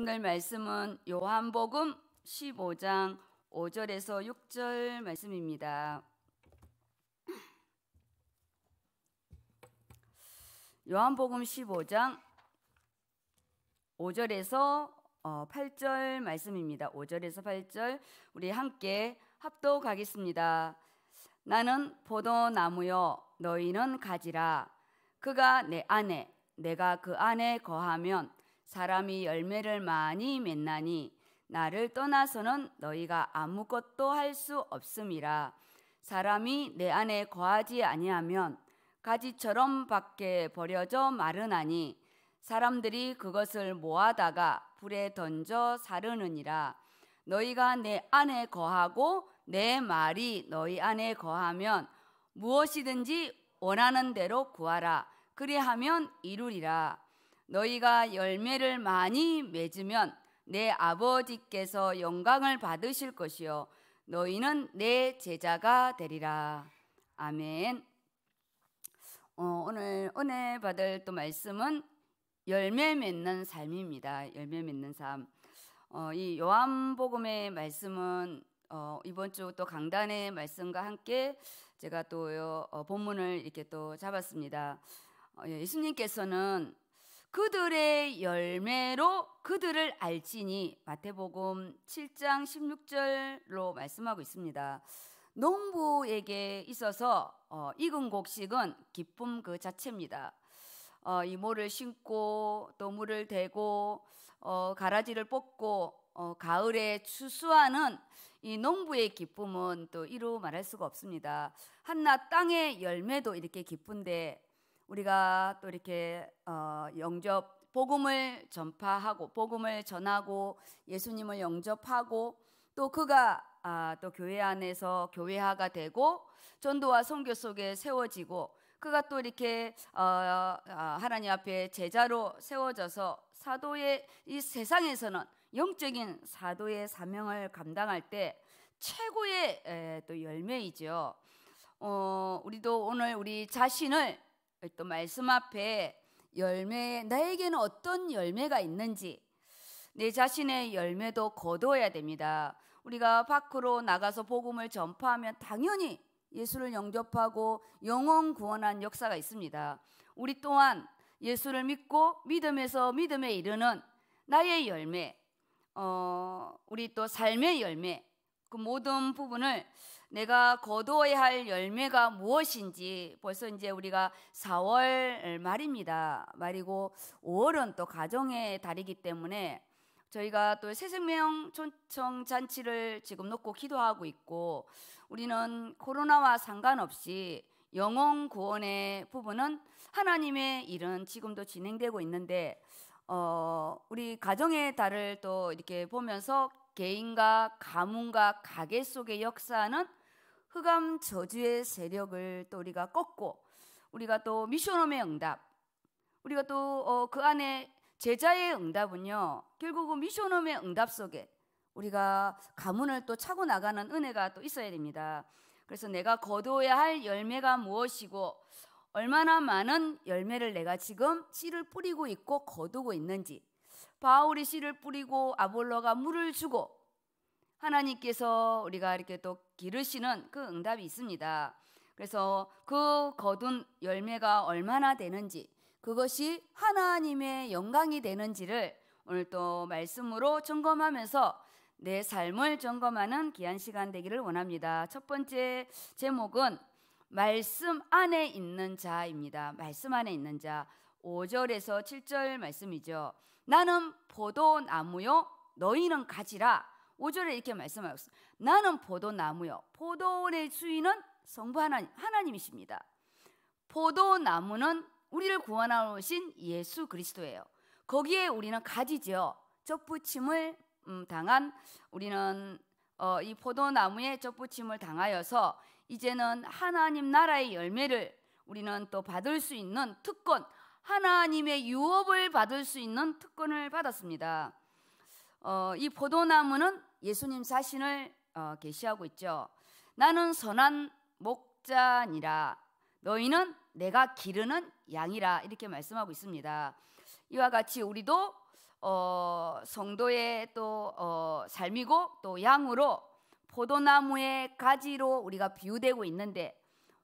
오늘 말씀은 요한복음 15장 5절에서 6절 말씀입니다. 요한복음 15장 5절에서 8절 어, 말씀입니다. 5절에서 8절 우리 함께 합독하겠습니다. 나는 포도나무여 너희는 가지라 그가 내 안에 내가 그 안에 거하면 사람이 열매를 많이 맺나니 나를 떠나서는 너희가 아무것도 할 수 없음이라 사람이 내 안에 거하지 아니하면 가지처럼 밖에 버려져 마르나니 사람들이 그것을 모아다가 불에 던져 사르느니라 너희가 내 안에 거하고 내 말이 너희 안에 거하면 무엇이든지 원하는 대로 구하라 그리하면 이루리라 너희가 열매를 많이 맺으면 내 아버지께서 영광을 받으실 것이요 너희는 내 제자가 되리라. 아멘. 어, 오늘 은혜 받을 또 말씀은 열매 맺는 삶입니다. 열매 맺는 삶. 어, 이 요한복음의 말씀은 어, 이번 주 또 강단의 말씀과 함께 제가 또 어, 본문을 이렇게 또 잡았습니다. 어, 예, 예수님께서는 그들의 열매로 그들을 알지니 마태복음 7장 16절로 말씀하고 있습니다. 농부에게 있어서 어, 익은 곡식은 기쁨 그 자체입니다. 어, 이 모를 심고 또 물을 대고 어, 가라지를 뽑고 어, 가을에 추수하는 이 농부의 기쁨은 또 이루 말할 수가 없습니다. 한낱 땅의 열매도 이렇게 기쁜데 우리가 또 이렇게 어, 영접 복음을 전파하고 복음을 전하고 예수님을 영접하고 또 그가 아, 또 교회 안에서 교회화가 되고 전도와 선교 속에 세워지고 그가 또 이렇게 어, 어, 하나님 앞에 제자로 세워져서 사도의 이 세상에서는 영적인 사도의 사명을 감당할 때 최고의 에, 또 열매이죠. 어, 우리도 오늘 우리 자신을 또 말씀 앞에 열매 나에게는 어떤 열매가 있는지 내 자신의 열매도 거두어야 됩니다. 우리가 밖으로 나가서 복음을 전파하면 당연히 예수를 영접하고 영원 구원한 역사가 있습니다. 우리 또한 예수를 믿고 믿음에서 믿음에 이르는 나의 열매, 어, 우리 또 삶의 열매, 그 모든 부분을 내가 거두어야 할 열매가 무엇인지 벌써 이제 우리가 4월 말입니다. 말이고 5월은 또 가정의 달이기 때문에 저희가 또 새생명 초청 잔치를 지금 놓고 기도하고 있고 우리는 코로나와 상관없이 영혼 구원의 부분은 하나님의 일은 지금도 진행되고 있는데 어 우리 가정의 달을 또 이렇게 보면서 개인과 가문과 가계 속의 역사는 흑암 저주의 세력을 또 우리가 꺾고 우리가 또 미션홈의 응답 우리가 또그 어, 안에 제자의 응답은요 결국은 미션홈의 응답 속에 우리가 가문을 또 차고 나가는 은혜가 또 있어야 됩니다. 그래서 내가 거두어야 할 열매가 무엇이고 얼마나 많은 열매를 내가 지금 씨를 뿌리고 있고 거두고 있는지 바울이 씨를 뿌리고 아볼로가 물을 주고 하나님께서 우리가 이렇게 또 기르시는 그 응답이 있습니다. 그래서 그 거둔 열매가 얼마나 되는지 그것이 하나님의 영광이 되는지를 오늘 또 말씀으로 점검하면서 내 삶을 점검하는 귀한 시간 되기를 원합니다. 첫 번째 제목은 말씀 안에 있는 자입니다. 말씀 안에 있는 자. 5절에서 7절 말씀이죠. 나는 포도나무요, 너희는 가지라. 5절에 이렇게 말씀하셨 있어요. 나는 포도나무요. 포도원의 주인은 성부 하나님, 하나님이십니다. 포도나무는 우리를 구원하 오신 예수 그리스도예요. 거기에 우리는 가지죠. 접붙임을 음, 당한 우리는 어, 이 포도나무에 접붙임을 당하여서 이제는 하나님 나라의 열매를 우리는 또 받을 수 있는 특권, 하나님의 유업을 받을 수 있는 특권을 받았습니다. 어, 이 포도나무는 예수님 자신을 어, 계시하고 있죠. 나는 선한 목자니라. 너희는 내가 기르는 양이라 이렇게 말씀하고 있습니다. 이와 같이 우리도 어, 성도의 또 어, 삶이고 또 양으로 포도나무의 가지로 우리가 비유되고 있는데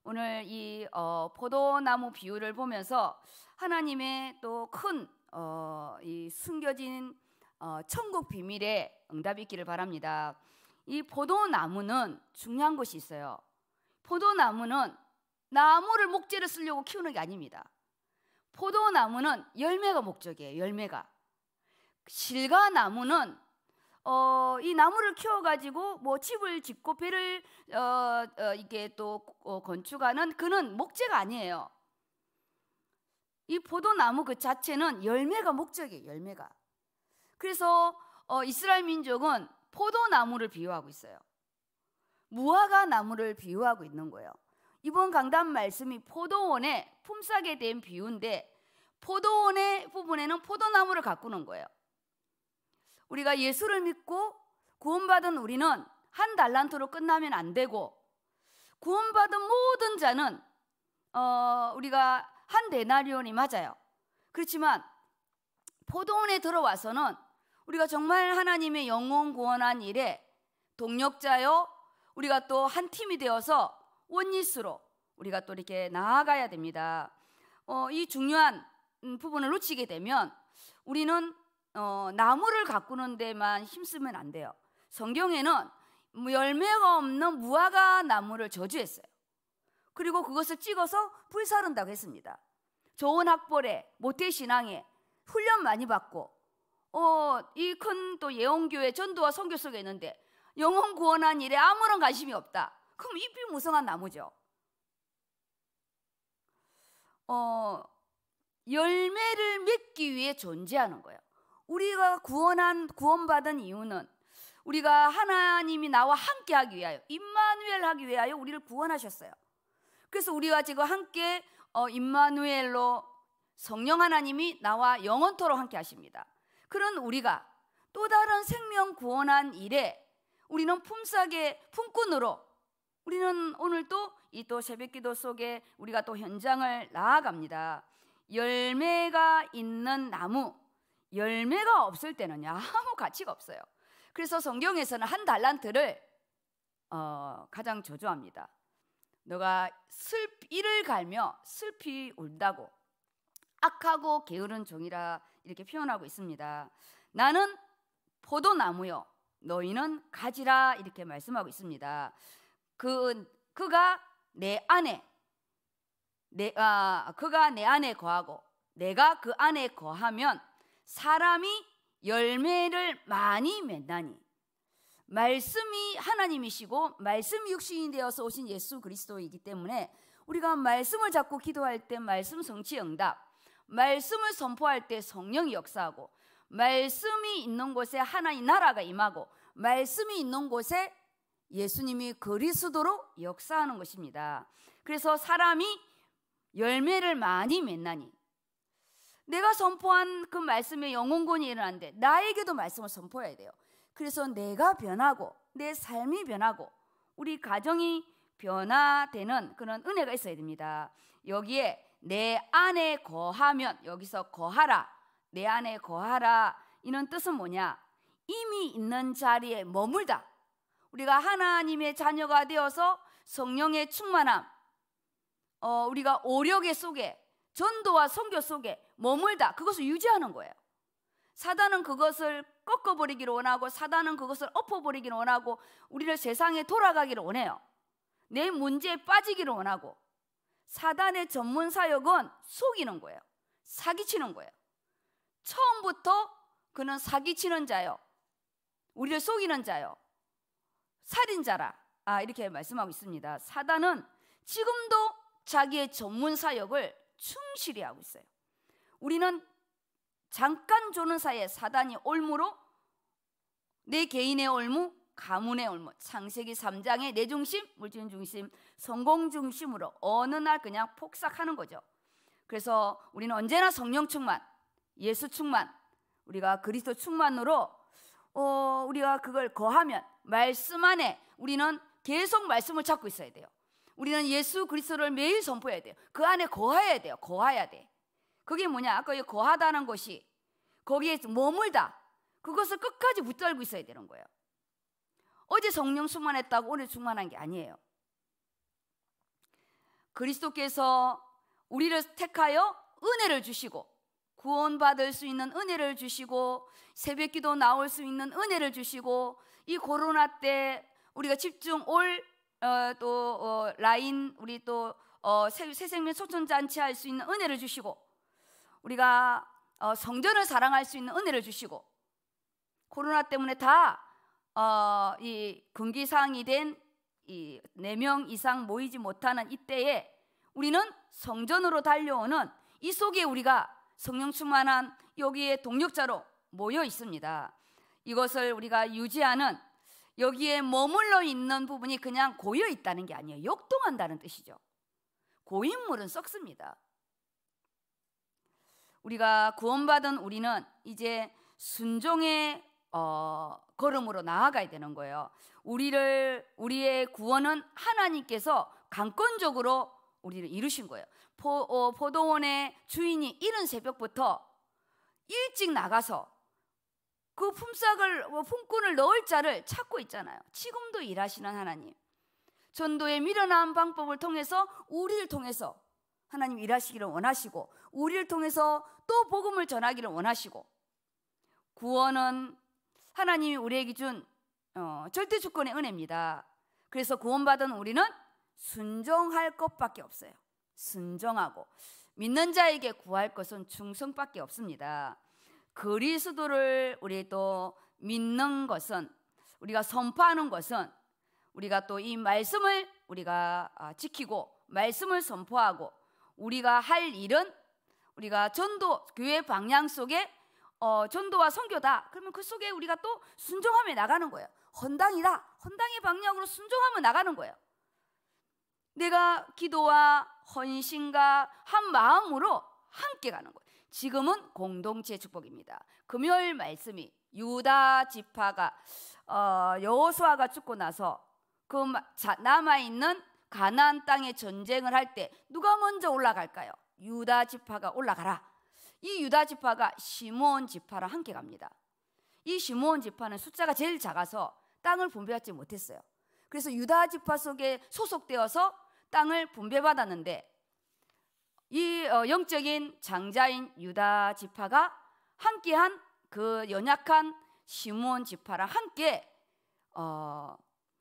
오늘 이 어, 포도나무 비유를 보면서 하나님의 또큰이 어, 숨겨진 어, 천국 비밀에 응답이 있기를 바랍니다. 이 포도나무는 중요한 것이 있어요. 포도나무는 나무를 목재를 쓰려고 키우는 게 아닙니다. 포도나무는 열매가 목적이에요. 열매가. 실과나무는 어, 이 나무를 키워가지고 뭐 집을 짓고 배를 어, 어, 이게 또 어, 건축하는 그는 목재가 아니에요. 이 포도나무 그 자체는 열매가 목적이에요. 열매가. 그래서 어, 이스라엘 민족은 포도나무를 비유하고 있어요. 무화과 나무를 비유하고 있는 거예요. 이번 강단 말씀이 포도원에 품삯게된 비유인데 포도원의 부분에는 포도나무를 가꾸는 거예요. 우리가 예수를 믿고 구원받은 우리는 한 달란트로 끝나면 안 되고 구원받은 모든 자는 어, 우리가 한 데나리온이 맞아요. 그렇지만 포도원에 들어와서는 우리가 정말 하나님의 영원 구원한 일에 동력자요 우리가 또 한 팀이 되어서 원리스로 우리가 또 이렇게 나아가야 됩니다. 어, 이 중요한 음, 부분을 놓치게 되면 우리는 어, 나무를 가꾸는 데만 힘쓰면 안 돼요. 성경에는 뭐 열매가 없는 무화과 나무를 저주했어요. 그리고 그것을 찍어서 불사른다고 했습니다. 좋은 학벌에 모태 신앙에 훈련 많이 받고 어, 이큰 또 예언교회 전도와 선교 속에 있는데 영혼 구원한 일에 아무런 관심이 없다. 그럼 잎이 무성한 나무죠. 어, 열매를 맺기 위해 존재하는 거예요. 우리가 구원한 구원받은 이유는 우리가 하나님이 나와 함께 하기 위하여 임마누엘 하기 위하여 우리를 구원하셨어요. 그래서 우리가 지금 함께 어, 임마누엘로 성령 하나님이 나와 영원토록 함께 하십니다. 그런 우리가 또 다른 생명 구원한 일에 우리는 품삯의 품꾼으로 우리는 오늘또 이 또 새벽기도 속에 우리가 또 현장을 나아갑니다. 열매가 있는 나무, 열매가 없을 때는 아무 가치가 없어요. 그래서 성경에서는 한 달란트를 어, 가장 저주합니다. 너가 슬 이를 갈며 슬피 울다고 악하고 게으른 종이라 이렇게 표현하고 있습니다. 나는 포도나무요. 너희는 가지라 이렇게 말씀하고 있습니다. 그 그가 내 안에 내 아, 그가 내 안에 거하고 내가 그 안에 거하면 사람이 열매를 많이 맺나니 말씀이 하나님이시고 말씀 육신이 되어서 오신 예수 그리스도이기 때문에 우리가 말씀을 잡고 기도할 때 말씀 성취 응답 말씀을 선포할 때 성령이 역사하고 말씀이 있는 곳에 하나의 나라가 임하고 말씀이 있는 곳에 예수님이 그리스도로 역사하는 것입니다. 그래서 사람이 열매를 많이 맺나니 내가 선포한 그 말씀의 영혼군이 일어난데 나에게도 말씀을 선포해야 돼요. 그래서 내가 변하고 내 삶이 변하고 우리 가정이 변화되는 그런 은혜가 있어야 됩니다. 여기에 내 안에 거하면 여기서 거하라 내 안에 거하라 이는 뜻은 뭐냐 이미 있는 자리에 머물다 우리가 하나님의 자녀가 되어서 성령의 충만함 어, 우리가 오력의 속에 전도와 성교 속에 머물다 그것을 유지하는 거예요 사단은 그것을 꺾어버리기를 원하고 사단은 그것을 엎어버리기를 원하고 우리를 세상에 돌아가기를 원해요 내 문제에 빠지기를 원하고 사단의 전문 사역은 속이는 거예요. 사기치는 거예요. 처음부터 그는 사기치는 자요. 우리를 속이는 자요. 살인자라. 아, 이렇게 말씀하고 있습니다. 사단은 지금도 자기의 전문 사역을 충실히 하고 있어요. 우리는 잠깐 조는 사이에 사단이 올무로 내 개인의 올무, 가문의 올무 창세기 3장의 내 중심, 물질 중심, 성공 중심으로 어느 날 그냥 폭삭하는 거죠. 그래서 우리는 언제나 성령 충만, 예수 충만, 우리가 그리스도 충만으로 어, 우리가 그걸 거하면 말씀 안에 우리는 계속 말씀을 찾고 있어야 돼요. 우리는 예수 그리스도를 매일 선포해야 돼요. 그 안에 거해야 돼요. 거해야 돼. 그게 뭐냐? 아까 거하다는 것이 거기에 머물다. 그것을 끝까지 붙들고 있어야 되는 거예요. 어제 성령 충만했다고 오늘 충만한 게 아니에요. 그리스도께서 우리를 택하여 은혜를 주시고 구원받을 수 있는 은혜를 주시고 새벽기도 나올 수 있는 은혜를 주시고 이 코로나 때 우리가 집중 올또 어, 어, 라인 우리 또 어, 새, 생명 소천 잔치 할 수 있는 은혜를 주시고 우리가 어, 성전을 사랑할 수 있는 은혜를 주시고 코로나 때문에 다 어, 이금기사항이된 이 네 명 이상 모이지 못하는 이때에 우리는 성전으로 달려오는 이 속에 우리가 성령 충만한 여기에 동력자로 모여 있습니다. 이것을 우리가 유지하는 여기에 머물러 있는 부분이 그냥 고여 있다는 게 아니에요. 역동한다는 뜻이죠. 고인물은 썩습니다. 우리가 구원받은 우리는 이제 순종의 어, 걸음으로 나아가야 되는 거예요. 우리를 우리의 구원은 하나님께서 강권적으로 우리를 이루신 거예요. 포, 어, 포도원의 주인이 이른 새벽부터 일찍 나가서 그 품삯을 어, 품꾼을 넣을 자를 찾고 있잖아요. 지금도 일하시는 하나님. 전도의 미련한 방법을 통해서 우리를 통해서 하나님 일하시기를 원하시고 우리를 통해서 또 복음을 전하기를 원하시고 구원은 하나님이 우리에게 준 어, 절대 주권의 은혜입니다. 그래서 구원받은 우리는 순종할 것밖에 없어요. 순종하고 믿는 자에게 구할 것은 충성밖에 없습니다. 그리스도를 우리 또 믿는 것은 우리가 선포하는 것은 우리가 또 이 말씀을 우리가 아, 지키고 말씀을 선포하고 우리가 할 일은 우리가 전도 교회 방향 속에 어, 전도와 선교다. 그러면 그 속에 우리가 또 순종하며 나가는 거예요. 헌당이다. 헌당의 방향으로 순종하며 나가는 거예요. 내가 기도와 헌신과 한 마음으로 함께 가는 거예요. 지금은 공동체 축복입니다. 금요일 말씀이 유다 지파가 어, 여호수아가 죽고 나서 그 남아 있는 가나안 땅에 전쟁을 할 때 누가 먼저 올라갈까요? 유다 지파가 올라가라. 이 유다 지파가 시므온 지파랑 함께 갑니다. 이 시므온 지파는 숫자가 제일 작아서 땅을 분배받지 못했어요. 그래서 유다 지파 속에 소속되어서 땅을 분배받았는데 이 어, 영적인 장자인 유다 지파가 함께한 그 연약한 시므온 지파랑 함께 어,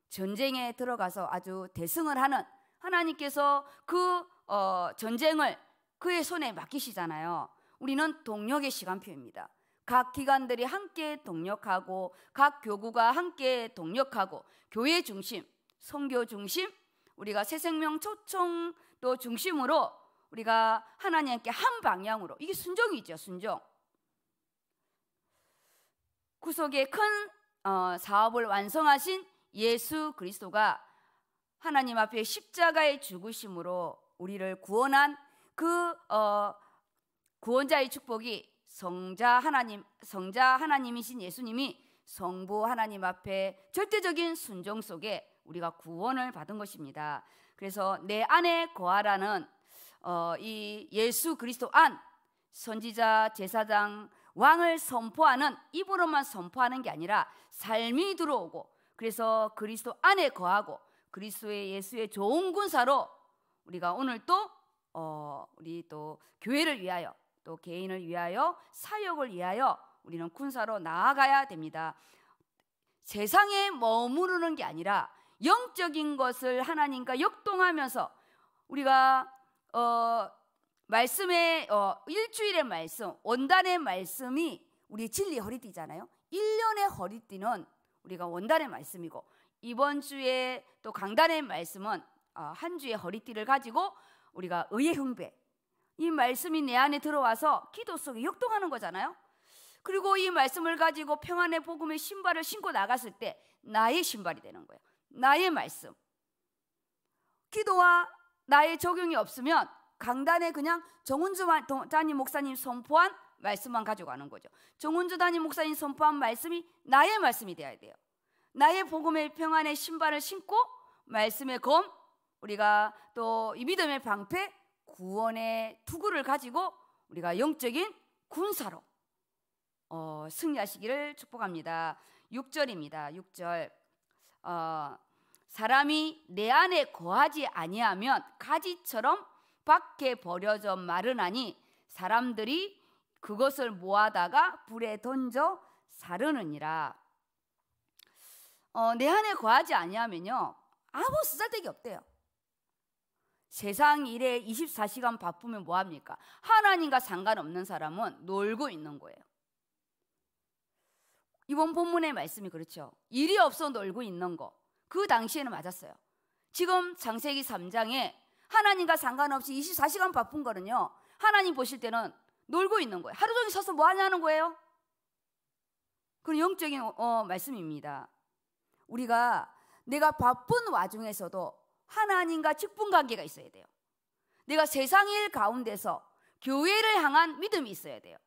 전쟁에 들어가서 아주 대승을 하는 하나님께서 그 어, 전쟁을 그의 손에 맡기시잖아요. 우리는 동력의 시간표입니다. 각 기관들이 함께 동력하고 각 교구가 함께 동력하고 교회 중심, 선교 중심, 우리가 새 생명 초청도 중심으로 우리가 하나님께 한 방향으로 이게 순종이죠, 순종. 구속의 큰 어, 사업을 완성하신 예수 그리스도가 하나님 앞에 십자가의 죽으심으로 우리를 구원한 그 어, 구원자의 축복이 성자 하나님, 성자 하나님이신 예수님이 성부 하나님 앞에 절대적인 순종 속에 우리가 구원을 받은 것입니다. 그래서 내 안에 거하라는 어, 이 예수 그리스도 안 선지자 제사장 왕을 선포하는 입으로만 선포하는 게 아니라 삶이 들어오고 그래서 그리스도 안에 거하고 그리스도의 예수의 좋은 군사로 우리가 오늘 또 어, 우리 또 교회를 위하여 또 개인을 위하여 사역을 위하여 우리는 군사로 나아가야 됩니다. 세상에 머무르는 게 아니라 영적인 것을 하나님과 역동하면서 우리가 어, 말씀의 어, 일주일의 말씀, 원단의 말씀이 우리 진리 허리띠잖아요. 1년의 허리띠는 우리가 원단의 말씀이고 이번 주에 또 강단의 말씀은 어, 한 주의 허리띠를 가지고 우리가 의의 흉배, 이 말씀이 내 안에 들어와서 기도 속에 역동하는 거잖아요. 그리고 이 말씀을 가지고 평안의 복음의 신발을 신고 나갔을 때 나의 신발이 되는 거예요. 나의 말씀. 기도와 나의 적용이 없으면 강단에 그냥 정운주 단임 목사님 선포한 말씀만 가져가는 거죠. 정운주 단임 목사님 선포한 말씀이 나의 말씀이 되어야 돼요. 나의 복음의 평안의 신발을 신고 말씀의 검 우리가 또 이 믿음의 방패 구원의 투구를 가지고 우리가 영적인 군사로 어, 승리하시기를 축복합니다. 6절입니다. 6절. 어, 사람이 내 안에 거하지 아니하면 가지처럼 밖에 버려져 마르나니 사람들이 그것을 모아다가 불에 던져 사르느니라. 어, 내 안에 거하지 아니하면요. 아무 쓰잘데기 없대요. 세상 일에 24시간 바쁘면 뭐합니까? 하나님과 상관없는 사람은 놀고 있는 거예요. 이번 본문의 말씀이 그렇죠. 일이 없어 놀고 있는 거. 그 당시에는 맞았어요. 지금 장세기 3장에 하나님과 상관없이 24시간 바쁜 거는요. 하나님 보실 때는 놀고 있는 거예요. 하루 종일 서서 뭐 하냐는 거예요. 그런 영적인 어, 말씀입니다. 우리가 내가 바쁜 와중에서도 하나님과 직분 관계가 있어야 돼요. 내가 세상 일 가운데서 교회를 향한 믿음이 있어야 돼요.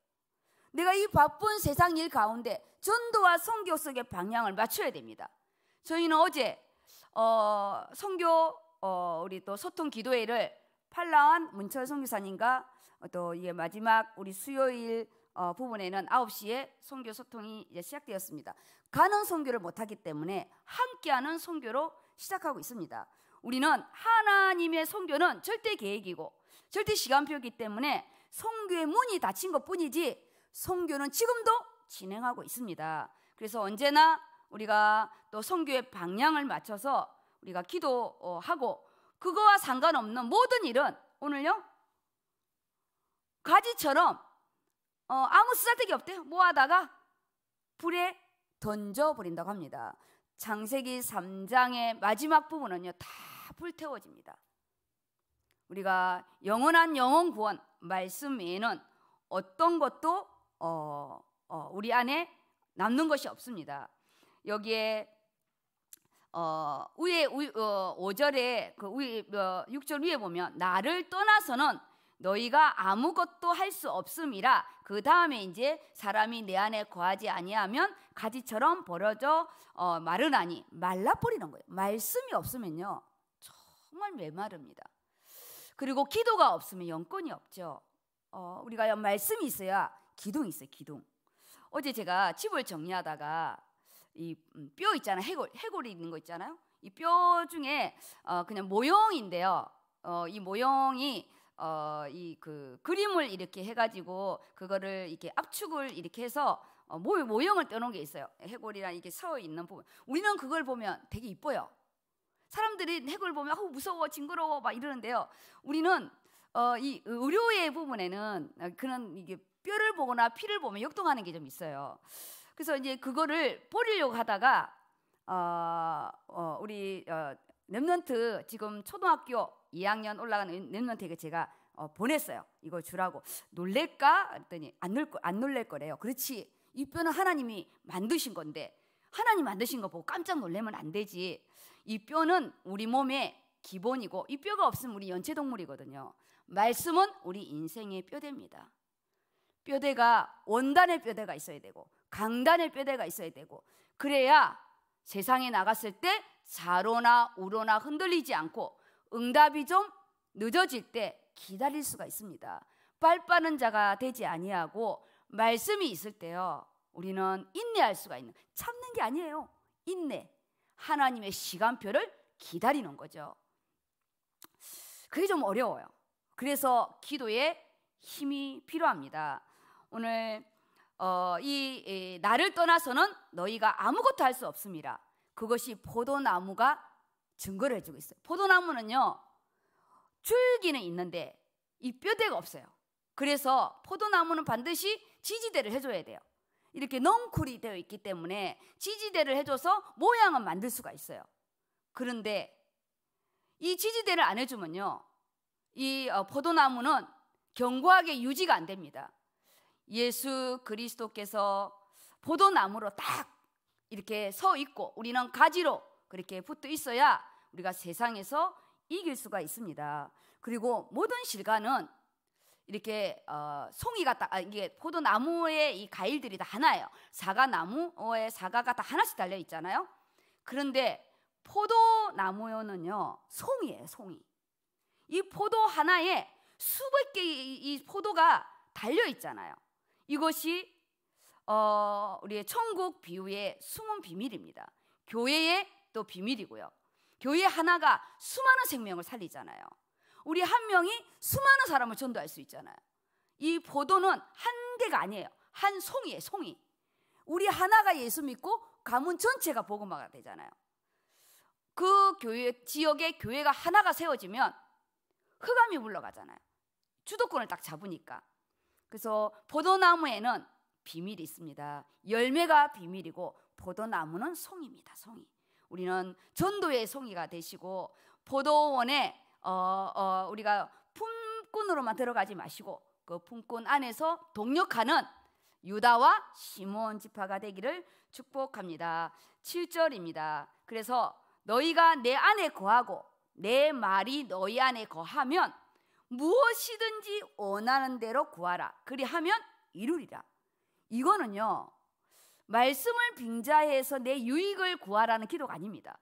내가 이 바쁜 세상 일 가운데 전도와 성교 속의 방향을 맞춰야 됩니다. 저희는 어제 어, 성교 어, 우리 또 소통 기도회를 팔라완 문철 성교사님과 또 이게 마지막 우리 수요일 어, 부분에는 9시에 성교 소통이 이제 시작되었습니다. 가는 성교를 못하기 때문에 함께하는 성교로 시작하고 있습니다. 우리는 하나님의 성교는 절대 계획이고 절대 시간표이기 때문에 성교의 문이 닫힌 것 뿐이지 성교는 지금도 진행하고 있습니다. 그래서 언제나 우리가 또 성교의 방향을 맞춰서 우리가 기도하고 그거와 상관없는 모든 일은 오늘요 가지처럼 어, 아무 쓰잘데기 없대요. 뭐 하다가 불에 던져버린다고 합니다. 장세기 3장의 마지막 부분은요, 다 불태워집니다. 우리가 영원한 영혼 구원 말씀 외에는 어떤 것도 어, 어, 우리 안에 남는 것이 없습니다. 여기에 어, 위에 어, 5절에 그 위, 어, 6절 위에 보면 나를 떠나서는 너희가 아무것도 할 수 없음이라 그 다음에 이제 사람이 내 안에 거하지 아니하면 가지처럼 버려져 어, 마르나니 말라버리는 거예요. 말씀이 없으면요 정말 메마릅니다. 그리고 기도가 없으면 영권이 없죠. 어, 우리가 말씀이 있어야 기둥이 있어요, 기둥. 어제 제가 집을 정리하다가 이뼈 음, 있잖아요, 해골, 해골이 있는 거 있잖아요. 이 뼈 중에 어, 그냥 모형인데요. 어, 이 모형이 어, 이그 그림을 이렇게 해가지고 그거를 이렇게 압축을 이렇게 해서 어, 모, 모형을 떠놓은 게 있어요. 해골이랑 이렇게 서 있는 부분. 우리는 그걸 보면 되게 이뻐요. 사람들이 핵을 보면 아 무서워 징그러워 막 이러는데요. 우리는 어, 이 의료의 부분에는 어, 그런 이게 뼈를 보거나 피를 보면 역동하는 게 좀 있어요. 그래서 이제 그거를 버리려고 하다가 어, 어, 우리 어, 랩런트 지금 초등학교 2학년 올라가는 랩런트에게 제가 어, 보냈어요. 이거 주라고 놀랄까? 그랬더니 안놀안 놀랄 거래요. 그렇지. 이 뼈는 하나님이 만드신 건데 하나님 만드신 거 보고 깜짝 놀래면 안 되지. 이 뼈는 우리 몸의 기본이고 이 뼈가 없으면 우리 연체 동물이거든요. 말씀은 우리 인생의 뼈대입니다. 뼈대가 원단의 뼈대가 있어야 되고 강단의 뼈대가 있어야 되고 그래야 세상에 나갔을 때 자로나 우로나 흔들리지 않고 응답이 좀 늦어질 때 기다릴 수가 있습니다. 빨빠는 자가 되지 아니하고 말씀이 있을 때요. 우리는 인내할 수가 있는 참는 게 아니에요. 인내. 하나님의 시간표를 기다리는 거죠. 그게 좀 어려워요. 그래서 기도에 힘이 필요합니다. 오늘 어, 이, 이 나를 떠나서는 너희가 아무것도 할 수 없습니다. 그것이 포도나무가 증거를 해주고 있어요. 포도나무는요 줄기는 있는데 이 뼈대가 없어요. 그래서 포도나무는 반드시 지지대를 해줘야 돼요. 이렇게 넝쿨이 되어 있기 때문에 지지대를 해줘서 모양은 만들 수가 있어요. 그런데 이 지지대를 안 해주면요. 이 어, 포도나무는 견고하게 유지가 안 됩니다. 예수 그리스도께서 포도나무로 딱 이렇게 서 있고 우리는 가지로 그렇게 붙어 있어야 우리가 세상에서 이길 수가 있습니다. 그리고 모든 실과는 이렇게 어, 송이가 다 아, 이게 포도나무의 이 가일들이 다 하나예요. 사과나무의 사과가 다 하나씩 달려 있잖아요. 그런데 포도나무에는요 송이에요, 송이. 이 포도 하나에 수백 개의 이 포도가 달려 있잖아요. 이것이 어, 우리의 천국 비유의 숨은 비밀입니다. 교회의 또 비밀이고요. 교회 하나가 수많은 생명을 살리잖아요. 우리 한 명이 수많은 사람을 전도할 수 있잖아요. 이 보도는 한 개가 아니에요. 한 송이에요, 송이. 우리 하나가 예수 믿고 가문 전체가 복음화가 되잖아요. 그 교회 지역의 교회가 하나가 세워지면 흑암이 물러가잖아요. 주도권을 딱 잡으니까. 그래서 보도나무에는 비밀이 있습니다. 열매가 비밀이고 보도나무는 송입니다. 송이. 우리는 전도의 송이가 되시고 보도원의 어, 어, 우리가 품꾼으로만 들어가지 마시고 그 품꾼 안에서 동력하는 유다와 시몬 지파가 되기를 축복합니다. 7절입니다. 그래서 너희가 내 안에 거하고 내 말이 너희 안에 거하면 무엇이든지 원하는 대로 구하라. 그리하면 이루리라. 이거는요. 말씀을 빙자해서 내 유익을 구하라는 기도가 아닙니다.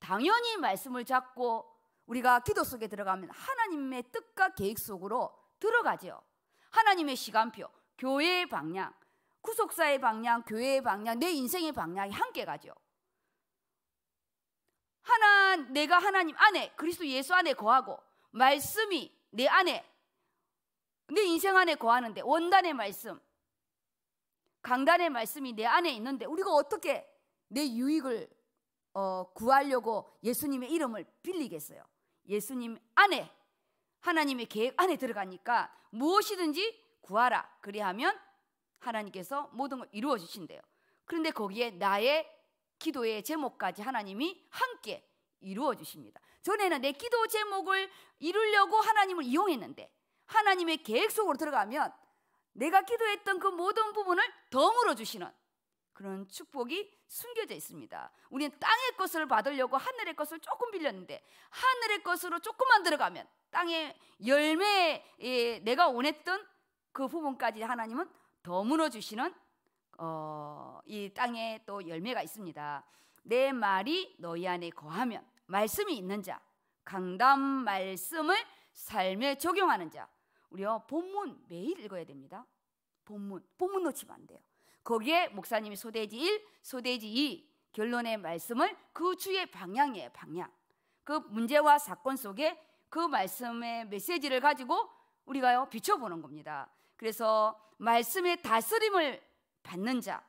당연히 말씀을 잡고 우리가 기도 속에 들어가면 하나님의 뜻과 계획 속으로 들어가죠. 하나님의 시간표, 교회의 방향, 구속사의 방향, 교회의 방향, 내 인생의 방향이 함께 가죠. 하나 내가 하나님 안에 그리스도 예수 안에 거하고 말씀이 내 안에 내 인생 안에 거하는데 원단의 말씀, 강단의 말씀이 내 안에 있는데 우리가 어떻게 내 유익을 어, 구하려고 예수님의 이름을 빌리겠어요? 예수님 안에 하나님의 계획 안에 들어가니까 무엇이든지 구하라. 그리하면 하나님께서 모든 걸 이루어 주신대요. 그런데 거기에 나의 기도의 제목까지 하나님이 함께 이루어 주십니다. 전에는 내 기도 제목을 이루려고 하나님을 이용했는데 하나님의 계획 속으로 들어가면 내가 기도했던 그 모든 부분을 덤으로 주시는 그런 축복이 숨겨져 있습니다. 우리는 땅의 것을 받으려고 하늘의 것을 조금 빌렸는데 하늘의 것으로 조금만 들어가면 땅의 열매에 예, 내가 원했던 그 부분까지 하나님은 더물어 주시는 어, 이 땅에 또 열매가 있습니다. 내 말이 너희 안에 거하면 말씀이 있는 자 강단 말씀을 삶에 적용하는 자 우리가 본문 매일 읽어야 됩니다. 본문 본문 놓치면 안 돼요. 거기에 목사님이 소대지 1, 소대지 2 결론의 말씀을 그 주의 방향이에요, 방향. 그 문제와 사건 속에 그 말씀의 메시지를 가지고 우리가요, 비춰보는 겁니다. 그래서 말씀의 다스림을 받는 자,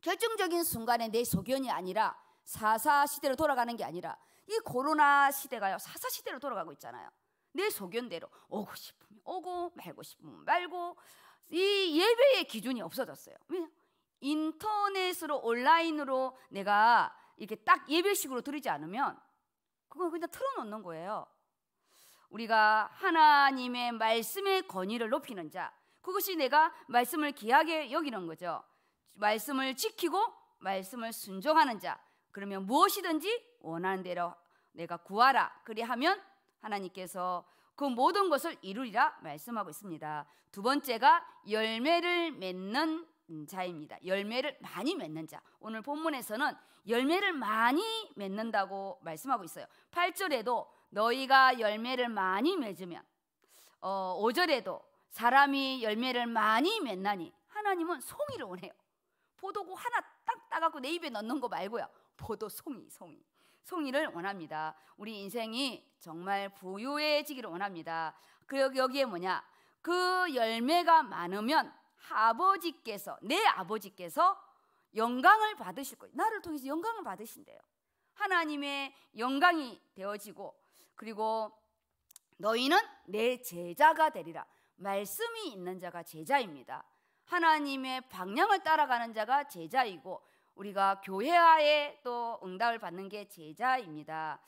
결정적인 순간에 내 소견이 아니라 사사 시대로 돌아가는 게 아니라 이 코로나 시대가요, 사사 시대로 돌아가고 있잖아요. 내 소견대로 오고 싶으면 오고 말고 싶으면 말고 이 예배의 기준이 없어졌어요. 왜냐? 인터넷으로 온라인으로 내가 이렇게 딱 예배식으로 드리지 않으면 그거 그냥 틀어놓는 거예요. 우리가 하나님의 말씀의 권위를 높이는 자, 그것이 내가 말씀을 귀하게 여기는 거죠. 말씀을 지키고 말씀을 순종하는 자, 그러면 무엇이든지 원하는 대로 내가 구하라. 그리하면 하나님께서 그 모든 것을 이루리라 말씀하고 있습니다. 두 번째가 열매를 맺는 자입니다. 열매를 많이 맺는 자. 오늘 본문에서는 열매를 많이 맺는다고 말씀하고 있어요. 8절에도 너희가 열매를 많이 맺으면 어, 5절에도 사람이 열매를 많이 맺나니 하나님은 송이를 원해요. 포도고 하나 딱 따갖고 내 입에 넣는 거 말고요. 포도 송이 송이. 송이를 원합니다. 우리 인생이 정말 부유해지기를 원합니다. 그리고 여기에 뭐냐? 그 열매가 많으면 아버지께서 내 아버지께서 영광을 받으실 거예요. 나를 통해서 영광을 받으신대요. 하나님의 영광이 되어지고 그리고 너희는 내 제자가 되리라. 말씀이 있는 자가 제자입니다. 하나님의 방향을 따라가는 자가 제자이고 우리가 교회와의 또 응답을 받는 게 제자입니다.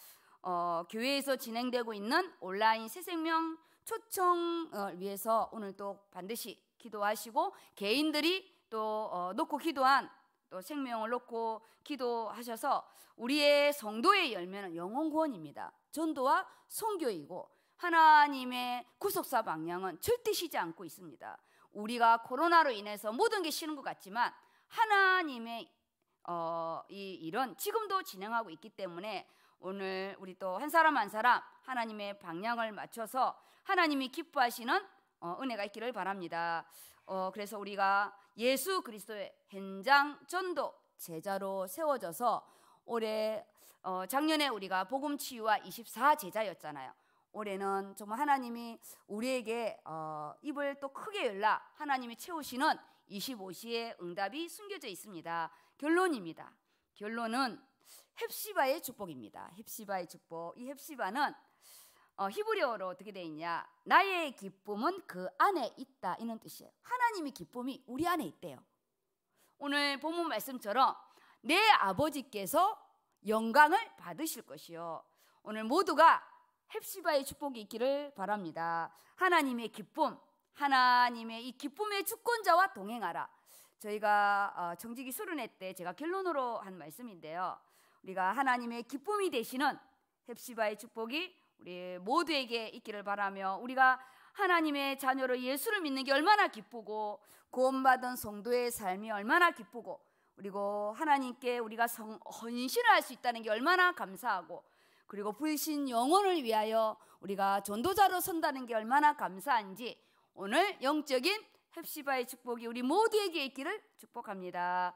어, 교회에서 진행되고 있는 온라인 새생명 초청을 위해서 오늘 또 반드시 기도하시고 개인들이 또 어, 놓고 기도한 또 생명을 놓고 기도하셔서 우리의 성도의 열매는 영혼 구원입니다. 전도와 선교이고 하나님의 구속사 방향은 절대 쉬지 않고 있습니다. 우리가 코로나로 인해서 모든 게 쉬는 것 같지만 하나님의 어, 이 일은 지금도 진행하고 있기 때문에 오늘 우리 또 한 사람 한 사람 하나님의 방향을 맞춰서 하나님이 기뻐하시는 어, 은혜가 있기를 바랍니다. 어, 그래서 우리가 예수 그리스도의 현장 전도 제자로 세워져서 올해 어, 작년에 우리가 복음 치유와 24 제자였잖아요. 올해는 정말 하나님이 우리에게 어, 입을 또 크게 열라 하나님이 채우시는 25시의 응답이 숨겨져 있습니다. 결론입니다. 결론은 헵시바의 축복입니다. 헵시바의 축복. 이 헵시바는 어, 히브리어로 어떻게 돼 있냐? 나의 기쁨은 그 안에 있다 이런 뜻이에요. 하나님의 기쁨이 우리 안에 있대요. 오늘 본문 말씀처럼 내 아버지께서 영광을 받으실 것이요. 오늘 모두가 헵시바의 축복이 있기를 바랍니다. 하나님의 기쁨, 하나님의 이 기쁨의 주권자와 동행하라. 저희가 어, 정직이 수련회 때 제가 결론으로 한 말씀인데요. 우리가 하나님의 기쁨이 되시는 헵시바의 축복이 우리 모두에게 있기를 바라며 우리가 하나님의 자녀로 예수를 믿는 게 얼마나 기쁘고 구원받은 성도의 삶이 얼마나 기쁘고 그리고 하나님께 우리가 성, 헌신을 할 수 있다는 게 얼마나 감사하고 그리고 불신 영혼을 위하여 우리가 전도자로 선다는 게 얼마나 감사한지 오늘 영적인 헵시바의 축복이 우리 모두에게 있기를 축복합니다.